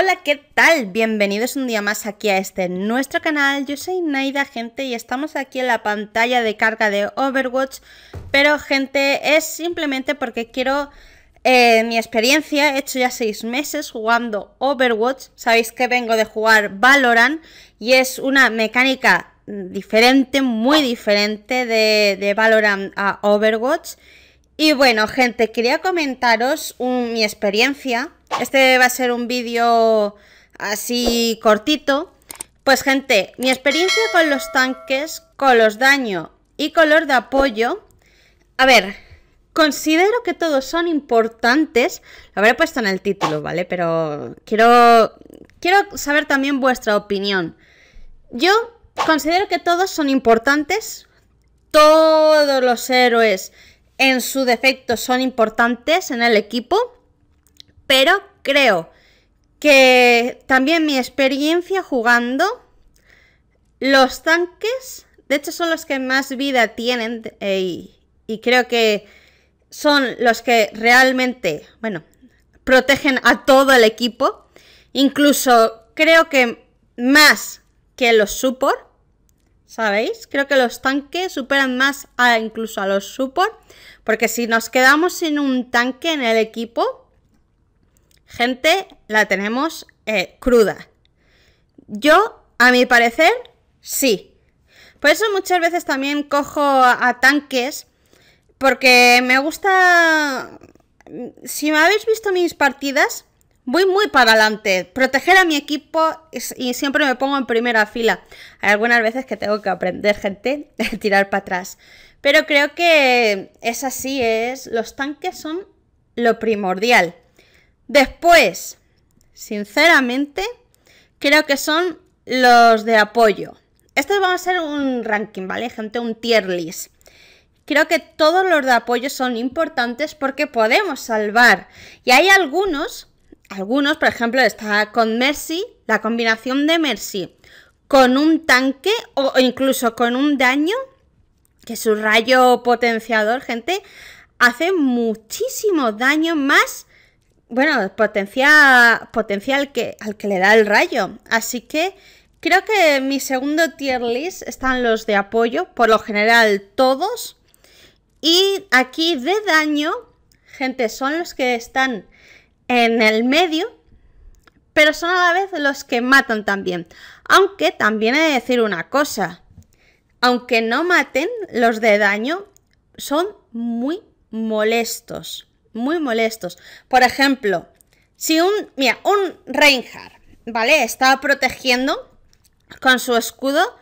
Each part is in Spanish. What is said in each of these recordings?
Hola, ¿qué tal? Bienvenidos un día más aquí a este nuestro canal. Yo soy Naida, gente, y estamos aquí en la pantalla de carga de Overwatch. Pero, gente, es simplemente porque quiero... Eh, mi experiencia, he hecho ya seis meses jugando Overwatch. Sabéis que vengo de jugar Valorant y es una mecánica diferente, muy diferente de, Valorant a Overwatch. Y bueno, gente, quería comentaros mi experiencia este va a ser un vídeo así cortito. Pues gente, mi experiencia con los tanques, con los daño y con los de apoyo. A ver, considero que todos son importantes. Lo habré puesto en el título, ¿vale? Pero quiero, quiero saber también vuestra opinión. Yo considero que todos son importantes. Todos los héroes en su defecto son importantes en el equipo pero creo que también mi experiencia jugando los tanques, de hecho son los que más vida tienen eh, y, creo que son los que realmente, bueno, protegen a todo el equipo. Incluso creo que más que los support, ¿sabéis? Creo que los tanques superan más a, incluso a los support, porque si nos quedamos sin un tanque en el equipo, gente la tenemos eh, cruda. Yo, a mi parecer, sí. Por eso muchas veces también cojo a, tanques, porque me gusta... Mm, si me habéis visto mis partidas, voy muy para adelante. Proteger a mi equipo y siempre me pongo en primera fila. Hay algunas veces que tengo que aprender, gente, a tirar para atrás. Pero creo que es así, es. Los tanques son lo primordial. Después, sinceramente, creo que son los de apoyo. Esto va a ser un ranking, ¿vale, gente? Un tier list. Creo que todos los de apoyo son importantes porque podemos salvar. Y hay algunos, algunos, por ejemplo, está con Mercy, la combinación de Mercy con un tanque o incluso con un daño, que su rayo potenciador, gente, hace muchísimo daño más bueno, potencia, al, que, al que le da el rayo. Así que creo que mi segundo tier list están los de apoyo, por lo general todos. Y aquí de daño, gente, son los que están en el medio, pero son a la vez los que matan también. Aunque también he de decir una cosa. Aunque no maten, los de daño son muy molestos muy molestos. Por ejemplo, si un, mira, un Reinhardt, ¿vale? Está protegiendo con su escudo,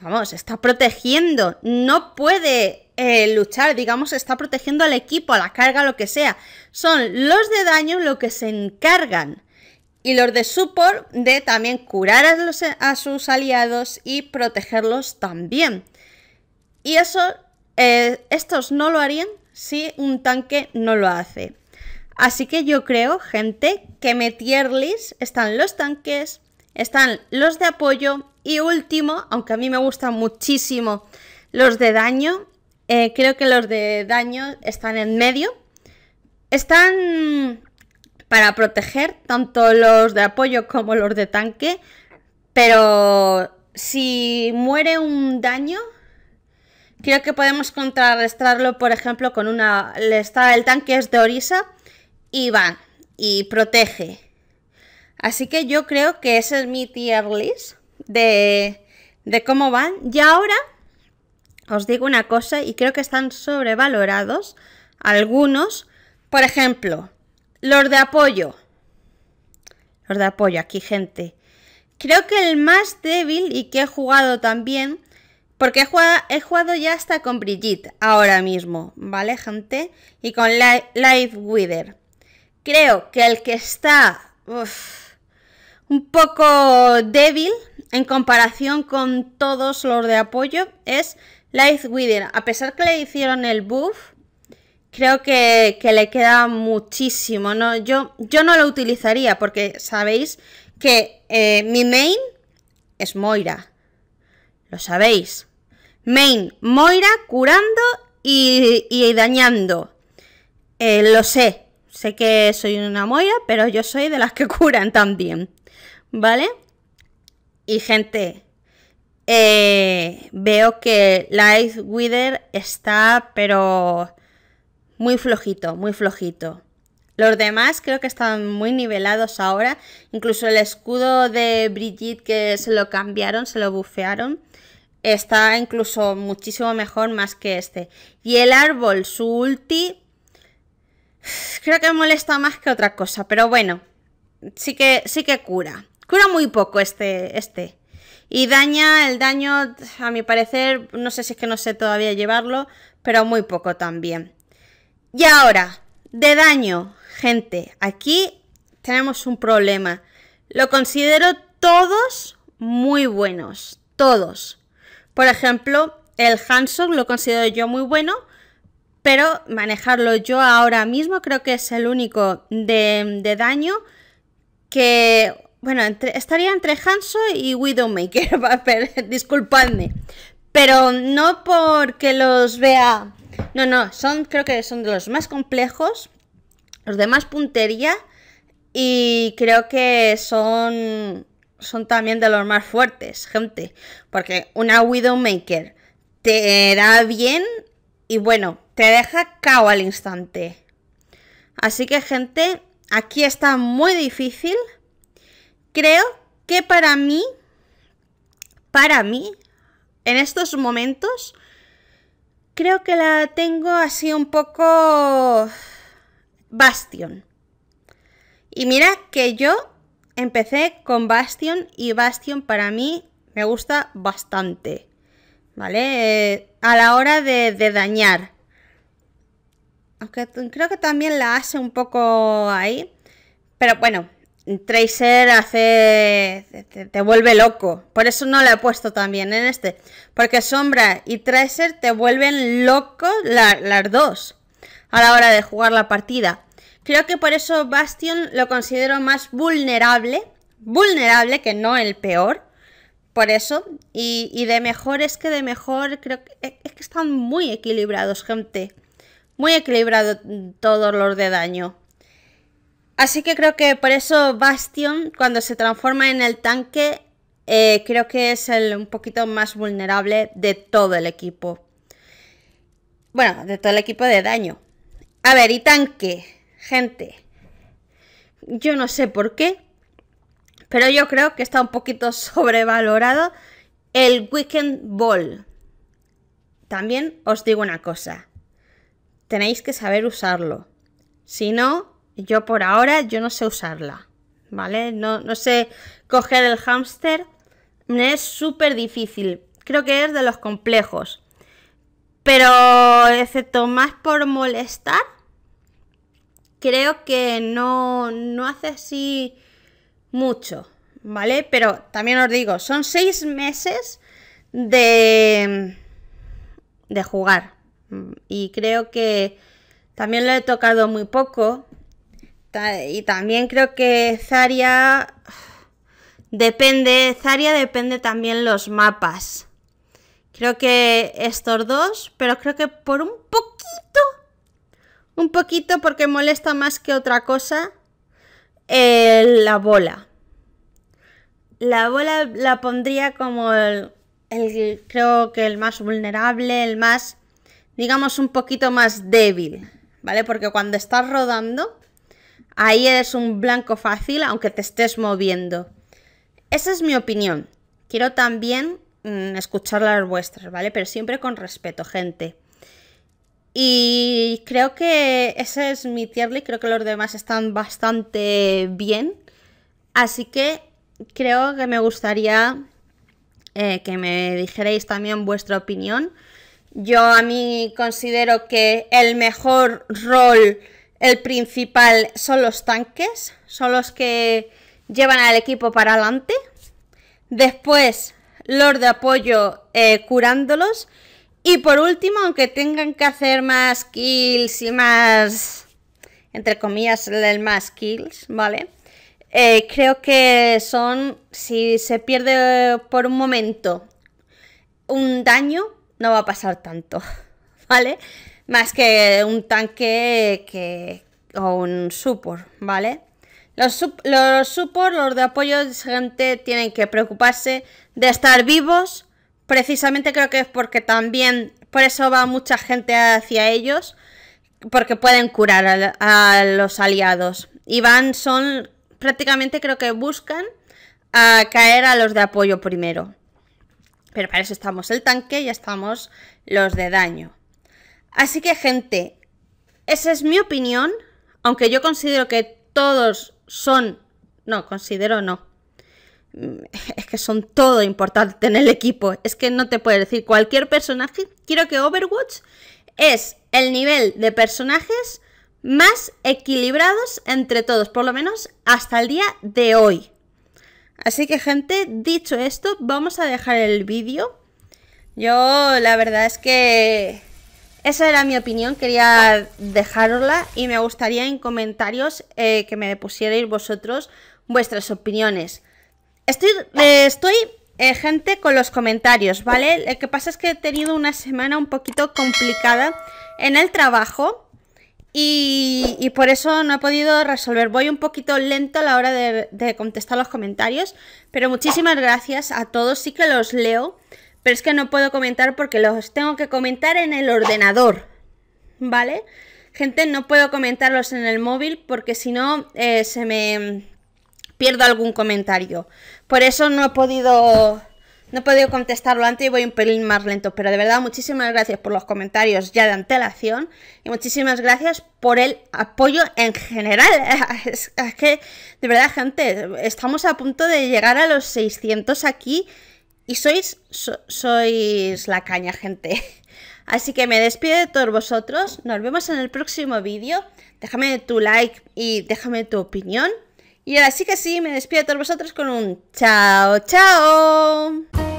vamos, está protegiendo, no puede eh, luchar, digamos, está protegiendo al equipo, a la carga, lo que sea. Son los de daño lo que se encargan y los de support de también curar a, sus aliados y protegerlos también. Y eso, eh, estos no lo harían si un tanque no lo hace. Así que yo creo, gente, que metierlis están los tanques, están los de apoyo y último, aunque a mí me gustan muchísimo los de daño, eh, creo que los de daño están en medio. Están para proteger tanto los de apoyo como los de tanque, pero si muere un daño, Creo que podemos contrarrestarlo, por ejemplo, con una... Está, el tanque es de Orisa y va, y protege. Así que yo creo que ese es mi tier list de, de cómo van. Y ahora os digo una cosa y creo que están sobrevalorados algunos. Por ejemplo, los de apoyo. Los de apoyo, aquí gente. Creo que el más débil y que he jugado también porque he jugado, ya hasta con Brigitte ahora mismo, ¿vale, gente? Y con Life Wither. Creo que el que está un poco débil en comparación con todos los de apoyo es Live Wither. A pesar que le hicieron el buff, creo que, le queda muchísimo. ¿no? Yo, yo no lo utilizaría porque sabéis que eh, mi main es Moira. Lo sabéis. Main, Moira curando y, y dañando. Eh, lo sé, sé que soy una Moira, pero yo soy de las que curan también. ¿Vale? Y gente, eh, veo que Light Wither está, pero muy flojito, muy flojito. Los demás creo que están muy nivelados ahora. Incluso el escudo de Brigitte que se lo cambiaron, se lo bufearon está incluso muchísimo mejor más que este. Y el árbol, su ulti, creo que molesta más que otra cosa, pero bueno, sí que, sí que cura. Cura muy poco este, este. Y daña, el daño, a mi parecer, no sé si es que no sé todavía llevarlo, pero muy poco también. Y ahora, de daño, gente, aquí tenemos un problema. Lo considero todos muy buenos, todos. Por ejemplo, el Hanson lo considero yo muy bueno, pero manejarlo yo ahora mismo creo que es el único de, daño que, bueno, estaría entre Hanson y Widowmaker, disculpadme, pero no porque los vea, no, no, son, creo que son de los más complejos, los de más puntería y creo que son son también de los más fuertes, gente. Porque una Widowmaker te da bien y bueno, te deja cao al instante. Así que, gente, aquí está muy difícil. Creo que para mí, para mí, en estos momentos, creo que la tengo así un poco bastión Y mira que yo empecé con Bastion y Bastion para mí me gusta bastante, ¿vale? Eh, a la hora de, dañar. Aunque creo que también la hace un poco ahí. Pero bueno, Tracer hace. Te, vuelve loco. Por eso no la he puesto también en este. Porque Sombra y Tracer te vuelven loco las dos a la hora de jugar la partida. Creo que por eso Bastion lo considero más vulnerable, vulnerable que no el peor, por eso, y, de mejor es que de mejor creo que es que están muy equilibrados, gente. Muy equilibrado todo los de daño. Así que creo que por eso Bastion, cuando se transforma en el tanque, eh, creo que es el un poquito más vulnerable de todo el equipo. Bueno, de todo el equipo de daño. A ver, y tanque gente. Yo no sé por qué, pero yo creo que está un poquito sobrevalorado el Weekend Ball. También os digo una cosa, tenéis que saber usarlo. Si no, yo por ahora yo no sé usarla, ¿vale? No, sé coger el hámster, es súper difícil. Creo que es de los complejos. Pero excepto más por molestar, creo que no, hace así mucho, ¿vale? Pero también os digo, son seis meses de, de jugar. Y creo que también lo he tocado muy poco. Y también creo que Zaria depende, Zaria depende también los mapas. Creo que estos dos, pero creo que por un poquito un poquito porque molesta más que otra cosa eh, la bola. La bola la pondría como el, creo que el más vulnerable, el más, digamos, un poquito más débil, ¿vale? Porque cuando estás rodando, ahí eres un blanco fácil, aunque te estés moviendo. Esa es mi opinión. Quiero también mm, escuchar las vuestras, ¿vale? Pero siempre con respeto, gente. Y creo que ese es mi tier y creo que los demás están bastante bien. Así que creo que me gustaría eh, que me dijerais también vuestra opinión. Yo a mí considero que el mejor rol, el principal, son los tanques, son los que llevan al equipo para adelante. Después, los de apoyo eh, curándolos y por último, aunque tengan que hacer más kills y más, entre comillas, el más kills, ¿vale? Eh, creo que son, si se pierde por un momento un daño, no va a pasar tanto, ¿vale? Más que un tanque que, o un support, ¿vale? Los, los support, los de apoyo gente tienen que preocuparse de estar vivos precisamente creo que es porque también, por eso va mucha gente hacia ellos, porque pueden curar a, los aliados. Y van, son, prácticamente creo que buscan a caer a los de apoyo primero. Pero para eso estamos el tanque y estamos los de daño. Así que gente, esa es mi opinión, aunque yo considero que todos son... No, considero no. es que son todo importante en el equipo. Es que no te puedo decir cualquier personaje. Quiero que Overwatch es el nivel de personajes más equilibrados entre todos, por lo menos hasta el día de hoy. Así que gente, dicho esto, vamos a dejar el vídeo. Yo la verdad es que esa era mi opinión, quería dejarla y me gustaría en comentarios eh, que me pusierais vosotros vuestras opiniones. Estoy, eh, gente, con los comentarios, ¿vale? Lo que pasa es que he tenido una semana un poquito complicada en el trabajo y, por eso no he podido resolver. Voy un poquito lento a la hora de, contestar los comentarios, pero muchísimas gracias a todos, sí que los leo, pero es que no puedo comentar porque los tengo que comentar en el ordenador, ¿vale? Gente, no puedo comentarlos en el móvil porque si no eh, se me pierdo algún comentario. Por eso no he podido no he podido contestarlo antes y voy un pelín más lento, pero de verdad muchísimas gracias por los comentarios ya de antelación y muchísimas gracias por el apoyo en general. Es, que, de verdad gente, estamos a punto de llegar a los 600 aquí y sois, sois la caña gente. Así que me despido de todos vosotros, nos vemos en el próximo vídeo, déjame tu like y déjame tu opinión. Y ahora sí que sí, me despido a todos vosotros con un chao, chao.